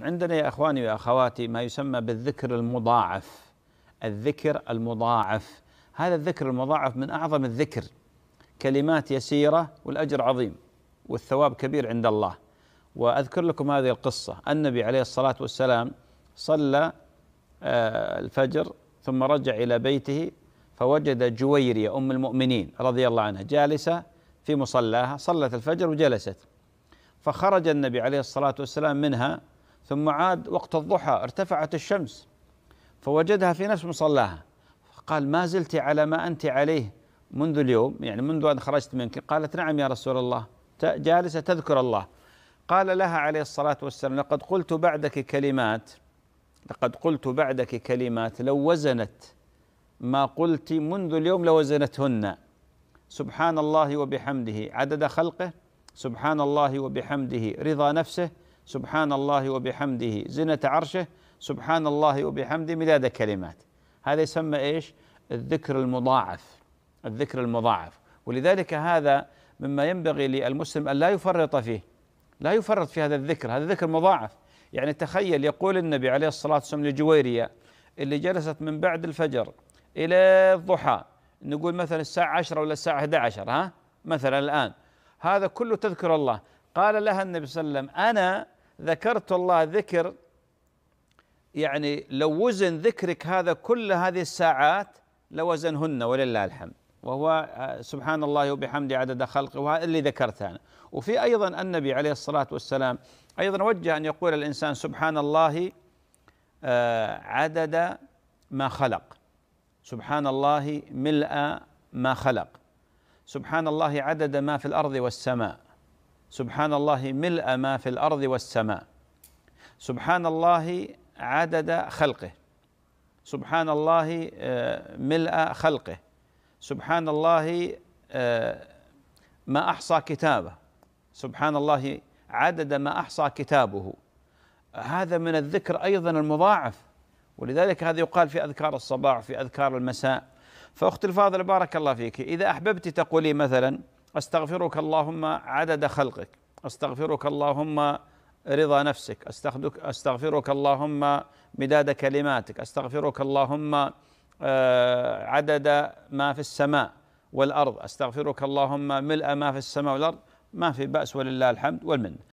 عندنا يا اخواني واخواتي ما يسمى بالذكر المضاعف الذكر المضاعف هذا الذكر المضاعف من اعظم الذكر كلمات يسيره والاجر عظيم والثواب كبير عند الله واذكر لكم هذه القصه النبي عليه الصلاه والسلام صلى آه، الفجر ثم رجع الى بيته فوجد جويريه ام المؤمنين رضي الله عنها جالسه في مصلاها صلت الفجر وجلست فخرج النبي عليه الصلاه والسلام منها ثم عاد وقت الضحى ارتفعت الشمس فوجدها في نفس مصلاها قال ما زلت على ما أنت عليه منذ اليوم يعني منذ أن خرجت منك قالت نعم يا رسول الله جالسة تذكر الله قال لها عليه الصلاة والسلام لقد قلت بعدك كلمات لقد قلت بعدك كلمات لو وزنت ما قلت منذ اليوم لوزنتهن سبحان الله وبحمده عدد خلقه سبحان الله وبحمده رضا نفسه سبحان الله وبحمده زنة عرشه سبحان الله وبحمده مداد كلمات هذا يسمى ايش؟ الذكر المضاعف الذكر المضاعف ولذلك هذا مما ينبغي للمسلم ان لا يفرط فيه لا يفرط في هذا الذكر هذا ذكر مضاعف يعني تخيل يقول النبي عليه الصلاه والسلام لجويريه اللي جلست من بعد الفجر الى الضحى نقول مثلا الساعه 10 ولا الساعه 11 ها مثلا الان هذا كله تذكر الله قال لها النبي صلى الله عليه وسلم انا ذكرت الله ذكر يعني لو وزن ذكرك هذا كل هذه الساعات لوزنهن ولله الحمد وهو آه، سبحان الله وبحمده عدد خلقه وهذا اللي ذكرته أنا وفي أيضا النبي عليه الصلاة والسلام أيضا وجه أن يقول الإنسان سبحان الله آه، عدد ما خلق سبحان الله ملء ما خلق سبحان الله عدد ما في الأرض والسماء سبحان الله ملء ما في الارض والسماء سبحان الله عدد خلقه سبحان الله آه، ملء خلقه سبحان الله آه، ما احصى كتابه سبحان الله عدد ما احصى كتابه هذا من الذكر ايضا المضاعف ولذلك هذا يقال في اذكار الصباح في اذكار المساء فاختي الفاضله بارك الله فيك اذا احببت تقولي مثلا استغفرك اللهم عدد خلقك استغفرك اللهم رضا نفسك استغفرك اللهم مداد كلماتك استغفرك اللهم آه، عدد ما في السماء والارض استغفرك اللهم ملء ما في السماء والارض ما في باس ولله الحمد والمنه